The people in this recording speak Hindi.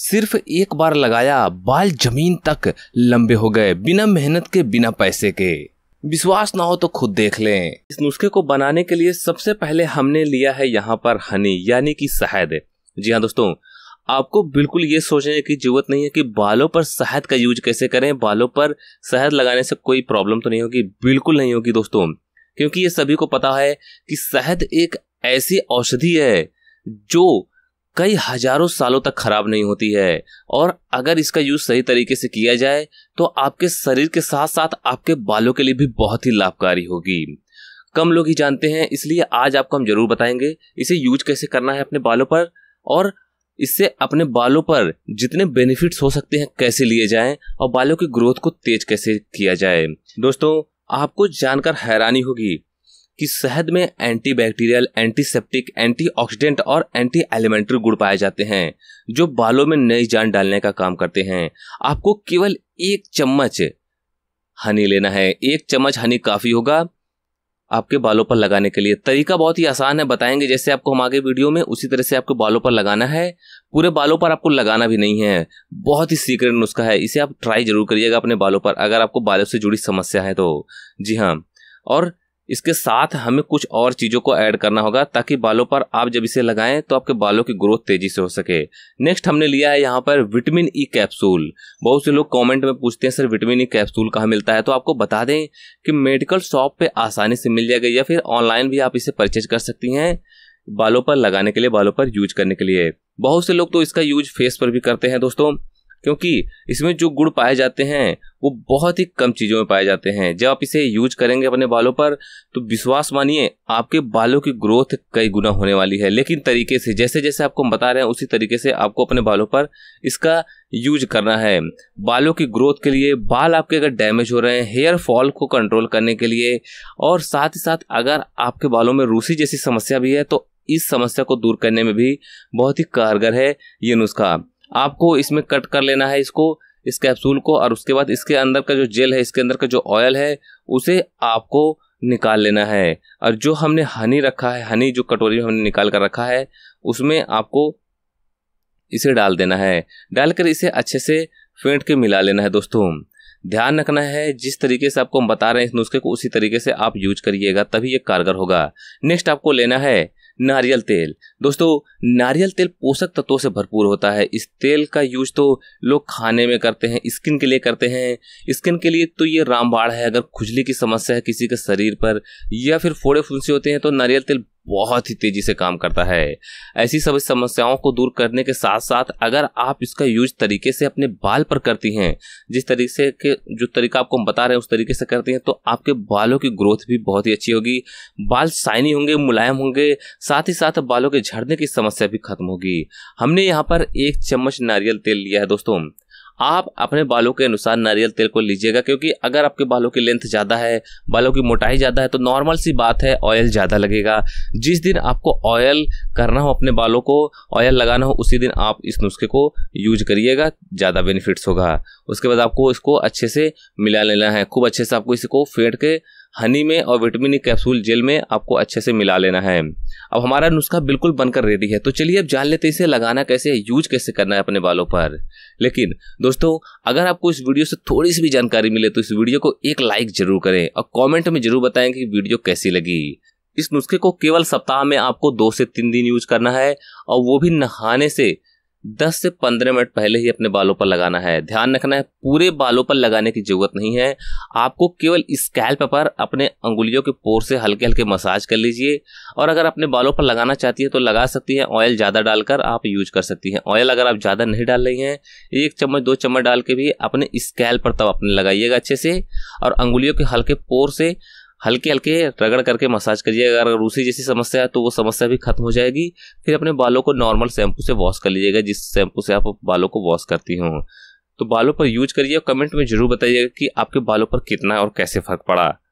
सिर्फ एक बार लगाया बाल जमीन तक लंबे हो गए बिना मेहनत के बिना पैसे के विश्वास ना हो तो खुद देख लें इस नुस्खे को बनाने के लिए सबसे पहले हमने लिया है यहाँ पर हनी यानी कि शहद जी हाँ दोस्तों आपको बिल्कुल ये सोचने की जरूरत नहीं है कि बालों पर शहद का यूज कैसे करें बालों पर शहद लगाने से कोई प्रॉब्लम तो नहीं होगी बिल्कुल नहीं होगी दोस्तों क्योंकि ये सभी को पता है कि शहद एक ऐसी औषधि है जो कई हजारों सालों तक खराब नहीं होती है और अगर इसका यूज सही तरीके से किया जाए तो आपके शरीर के साथ साथ आपके बालों के लिए भी बहुत ही लाभकारी होगी कम लोग ही जानते हैं इसलिए आज आपको हम जरूर बताएंगे इसे यूज कैसे करना है अपने बालों पर और इससे अपने बालों पर जितने बेनिफिट्स हो सकते हैं कैसे लिए जाएं और बालों की ग्रोथ को तेज कैसे किया जाए दोस्तों आपको जानकर हैरानी होगी कि शहद में एंटी बैक्टीरियल एंटीसेप्टिक एंटीऑक्सीडेंट और एंटी एलिमेंट्री गुड़ पाए जाते हैं जो बालों में नई जान डालने का काम करते हैं आपको केवल एक चम्मच हनी लेना है एक चम्मच हनी काफ़ी होगा आपके बालों पर लगाने के लिए तरीका बहुत ही आसान है बताएंगे जैसे आपको हम आगे वीडियो में उसी तरह से आपके बालों पर लगाना है पूरे बालों पर आपको लगाना भी नहीं है बहुत ही सीक्रेट नुस्खा है इसे आप ट्राई जरूर करिएगा अपने बालों पर अगर आपको बालों से जुड़ी समस्या है तो जी हाँ और इसके साथ हमें कुछ और चीज़ों को ऐड करना होगा ताकि बालों पर आप जब इसे लगाएं तो आपके बालों की ग्रोथ तेज़ी से हो सके नेक्स्ट हमने लिया है यहाँ पर विटामिन ई e कैप्सूल बहुत से लोग कमेंट में पूछते हैं sir vitamin E e capsule कहाँ मिलता है तो आपको बता दें कि मेडिकल शॉप पे आसानी से मिल जाएगा या फिर ऑनलाइन भी आप इसे परचेज कर सकती हैं बालों पर लगाने के लिए बालों पर यूज करने के लिए बहुत से लोग तो इसका यूज फेस पर भी करते हैं दोस्तों क्योंकि इसमें जो गुड़ पाए जाते हैं वो बहुत ही कम चीज़ों में पाए जाते हैं जब आप इसे यूज करेंगे अपने बालों पर तो विश्वास मानिए आपके बालों की ग्रोथ कई गुना होने वाली है लेकिन तरीके से जैसे जैसे आपको हम बता रहे हैं उसी तरीके से आपको अपने बालों पर इसका यूज करना है बालों की ग्रोथ के लिए बाल आपके अगर डैमेज हो रहे हैं हेयर फॉल को कंट्रोल करने के लिए और साथ ही साथ अगर आपके बालों में रूसी जैसी समस्या भी है तो इस समस्या को दूर करने में भी बहुत ही कारगर है ये नुस्खा आपको इसमें कट कर लेना है इसको इस कैप्सूल को और उसके बाद इसके अंदर का जो जेल है इसके अंदर का जो ऑयल है उसे आपको निकाल लेना है और जो हमने हनी रखा है हनी जो कटोरी में हमने निकाल कर रखा है उसमें आपको इसे डाल देना है डालकर इसे अच्छे से फेंट के मिला लेना है दोस्तों ध्यान रखना है जिस तरीके से आपको हम बता रहे हैं इस नुस्खे को उसी तरीके से आप यूज करिएगा तभी ये कारगर होगा नेक्स्ट आपको लेना है नारियल तेल दोस्तों नारियल तेल पोषक तत्वों से भरपूर होता है इस तेल का यूज तो लोग खाने में करते हैं स्किन के लिए करते हैं स्किन के लिए तो ये रामबाड़ है अगर खुजली की समस्या है किसी के शरीर पर या फिर फोड़े फुंसी होते हैं तो नारियल तेल बहुत ही तेजी से काम करता है ऐसी सभी समस्याओं को दूर करने के साथ साथ अगर आप इसका यूज तरीके से अपने बाल पर करती हैं जिस तरीके से के जो तरीका आपको हम बता रहे हैं उस तरीके से करती हैं तो आपके बालों की ग्रोथ भी बहुत ही अच्छी होगी बाल शाइनी होंगे मुलायम होंगे साथ ही साथ बालों के झड़ने की समस्या भी खत्म होगी हमने यहाँ पर एक चम्मच नारियल तेल लिया है दोस्तों आप अपने बालों के अनुसार नारियल तेल को लीजिएगा क्योंकि अगर आपके बालों की लेंथ ज़्यादा है बालों की मोटाई ज़्यादा है तो नॉर्मल सी बात है ऑयल ज़्यादा लगेगा जिस दिन आपको ऑयल करना हो अपने बालों को ऑयल लगाना हो उसी दिन आप इस नुस्खे को यूज करिएगा ज़्यादा बेनिफिट्स होगा उसके बाद आपको इसको अच्छे से मिला लेना है खूब अच्छे से आपको इसको फेंट के हनी में और विटामिन ई कैप्सूल जेल में आपको अच्छे से मिला लेना है अब हमारा नुस्खा बिल्कुल बनकर रेडी है तो चलिए अब जान लेते हैं इसे लगाना कैसे है यूज कैसे करना है अपने बालों पर लेकिन दोस्तों अगर आपको इस वीडियो से थोड़ी सी भी जानकारी मिले तो इस वीडियो को एक लाइक जरूर करें और कॉमेंट में जरूर बताएं कि वीडियो कैसी लगी इस नुस्खे को केवल सप्ताह में आपको दो से तीन दिन यूज करना है और वो भी नहाने से 10 से 15 मिनट पहले ही अपने बालों पर लगाना है ध्यान रखना है पूरे बालों पर लगाने की जरूरत नहीं है आपको केवल स्कैल्प पर अपने अंगुलियों के पोर से हल्के हल्के मसाज कर लीजिए और अगर अपने बालों पर लगाना चाहती है तो लगा सकती है ऑयल ज़्यादा डालकर आप यूज कर सकती हैं ऑयल अगर आप ज़्यादा नहीं डाल रही हैं एक चम्मच दो चम्मच डाल के भी अपने स्कैल पर तब अपने लगाइएगा अच्छे से और अंगुलियों के हल्के पोर से हल्के हल्के रगड़ करके मसाज करिए अगर रूसी जैसी समस्या है तो वो समस्या भी खत्म हो जाएगी फिर अपने बालों को नॉर्मल शैम्पू से वॉश कर लीजिएगा जिस शैम्पू से आप बालों को वॉश करती हूँ तो बालों पर यूज करिए कमेंट में जरूर बताइएगा कि आपके बालों पर कितना और कैसे फर्क पड़ा